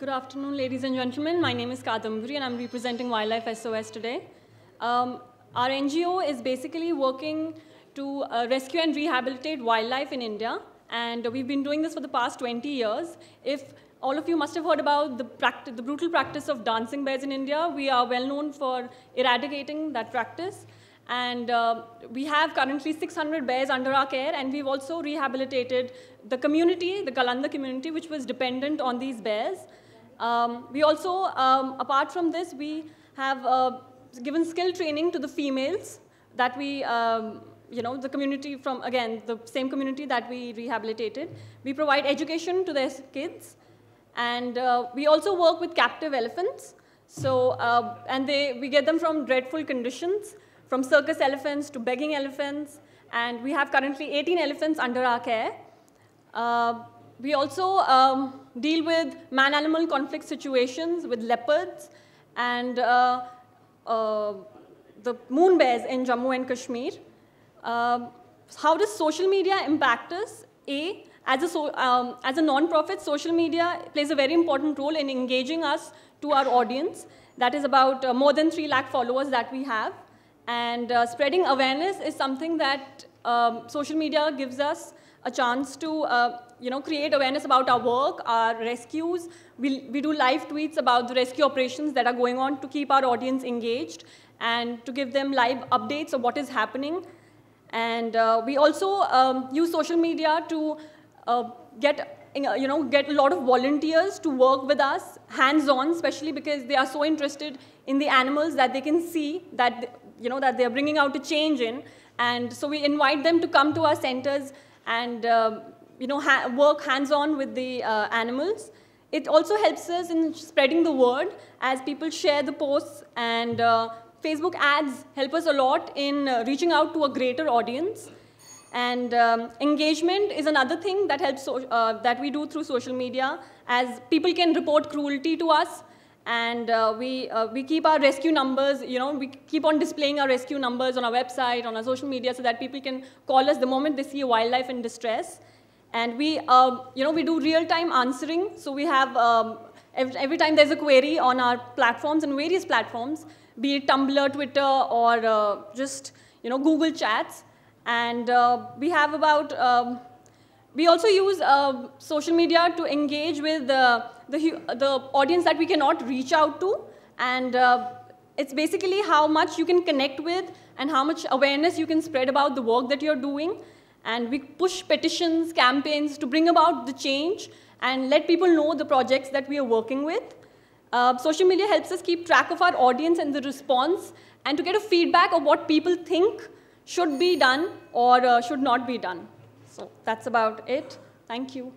Good afternoon, ladies and gentlemen. My name is Kadambri, and I'm representing Wildlife SOS today. Um, our NGO is basically working to uh, rescue and rehabilitate wildlife in India, and we've been doing this for the past 20 years. If all of you must have heard about the, the brutal practice of dancing bears in India, we are well known for eradicating that practice. And uh, we have currently 600 bears under our care, and we've also rehabilitated the community, the Kalanda community, which was dependent on these bears. Um, we also, um, apart from this, we have uh, given skill training to the females that we, um, you know, the community from, again, the same community that we rehabilitated. We provide education to their kids. And uh, we also work with captive elephants. So, uh, and they, we get them from dreadful conditions, from circus elephants to begging elephants. And we have currently 18 elephants under our care. Uh, we also um, deal with man-animal conflict situations with leopards and uh, uh, the moon bears in Jammu and Kashmir. Um, how does social media impact us? A, as a, so, um, as a non-profit, social media plays a very important role in engaging us to our audience. That is about uh, more than 3 lakh followers that we have. And uh, spreading awareness is something that um, social media gives us a chance to uh, you know, create awareness about our work, our rescues. We, we do live tweets about the rescue operations that are going on to keep our audience engaged and to give them live updates of what is happening. And uh, we also um, use social media to uh, get uh, you know, get a lot of volunteers to work with us, hands-on, especially because they are so interested in the animals that they can see that you know, that they're bringing out a change in. And so we invite them to come to our centers and, uh, you know, ha work hands-on with the uh, animals. It also helps us in spreading the word as people share the posts and uh, Facebook ads help us a lot in uh, reaching out to a greater audience. And um, engagement is another thing that helps so uh, that we do through social media as people can report cruelty to us and uh, we, uh, we keep our rescue numbers, you know, we keep on displaying our rescue numbers on our website, on our social media, so that people can call us the moment they see wildlife in distress. And we, um, you know, we do real-time answering, so we have, um, every, every, time there's a query on our platforms, and various platforms, be it Tumblr, Twitter, or uh, just, you know, Google Chats, and uh, we have about, um, we also use uh, social media to engage with the, the, the, audience that we cannot reach out to. And uh, it's basically how much you can connect with and how much awareness you can spread about the work that you're doing. And we push petitions, campaigns to bring about the change and let people know the projects that we are working with. Uh, social media helps us keep track of our audience and the response and to get a feedback of what people think should be done or uh, should not be done. So that's about it. Thank you.